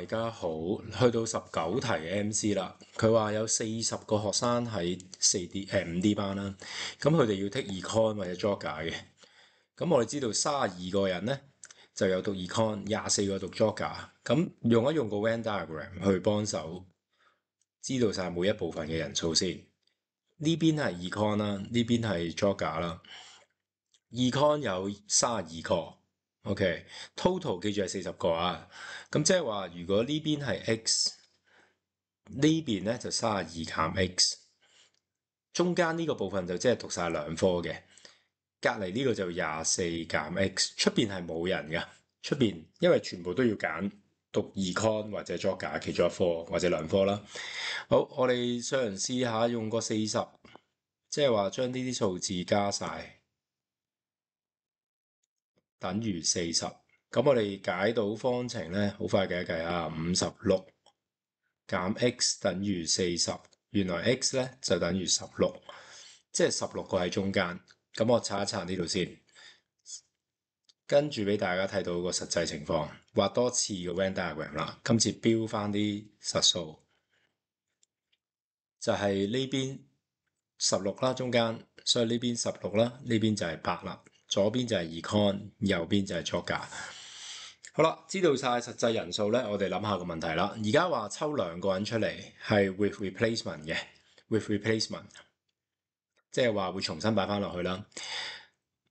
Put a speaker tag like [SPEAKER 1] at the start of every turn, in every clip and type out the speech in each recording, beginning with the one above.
[SPEAKER 1] 大家好，去到十九題 MC 啦。佢話有四十個學生喺四 D 诶五 D 班啦。咁佢哋要 take econ 或者 j r g g e r 嘅。咁我哋知道三十二個人咧就有讀 econ，廿四個讀 j r g g e r 咁用一用個 Venn diagram 去幫手知道晒每一部分嘅人數先。呢邊係 econ 啦，呢邊係 j r g g e r 啦。econ 有三十二個。O.K. total 记住系四十个啊，咁即系话如果呢边系 x，呢边咧就卅二减 x，中间呢个部分就即系读晒两科嘅，隔篱呢个就廿四减 x，出边系冇人噶，出边因为全部都要拣读 e con 或者作家其中一科或者两科啦。好，我哋上人试下用个四十，即系话将呢啲数字加晒。等於四十，咁我哋解到方程呢，好快計一計啊！五十六減 x 等於四十，原來 x 呢就等於十六，即係十六個喺中間。咁我查一查呢度先，跟住俾大家睇到個實際情況，畫多次個 Venn diagram 啦。今次標翻啲實數，就係呢邊十六啦，中間，所以呢邊十六啦，呢邊就係八啦。左邊就係 e con，右邊就係作假。好啦，知道晒實際人數咧，我哋諗下個問題啦。而家話抽兩個人出嚟，係 with replacement 嘅，with replacement，即係話會重新擺翻落去啦。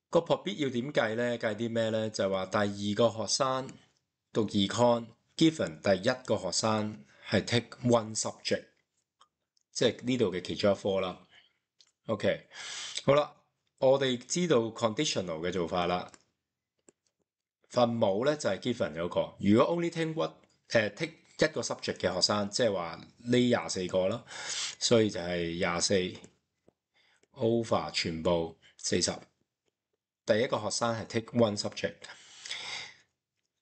[SPEAKER 1] 個 p r o b i 要點計咧？計啲咩咧？就係話第二個學生讀 e con，given 第一個學生係 take one subject，即係呢度嘅其中一科啦。OK，好啦。我哋知道 conditional 嘅做法啦。份母咧就係 given 有個，如果 only take t n 誒 take 一個 subject 嘅學生，即係話呢廿四個啦，所以就係廿四 over 全部四十。第一個學生係 take one subject。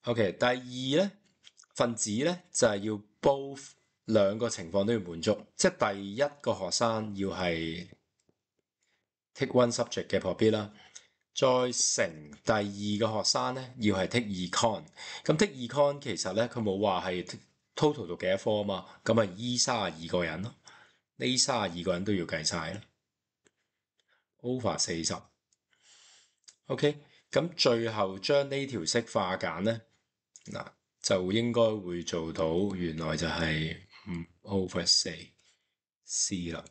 [SPEAKER 1] OK，第二咧份子咧就係要 both 兩個情況都要滿足，即係第一個學生要係。take one subject 嘅 prob 啦，再乘第二個學生咧，要係 take 二 con，咁 take 二 con 其實咧佢冇話係 total 讀幾多科啊嘛，咁啊 E 三廿二個人咯，呢三廿二個人都要計晒啦，over 四十，OK，咁最後將呢條式化簡咧，嗱就應該會做到原來就係唔 over 四 c 啦。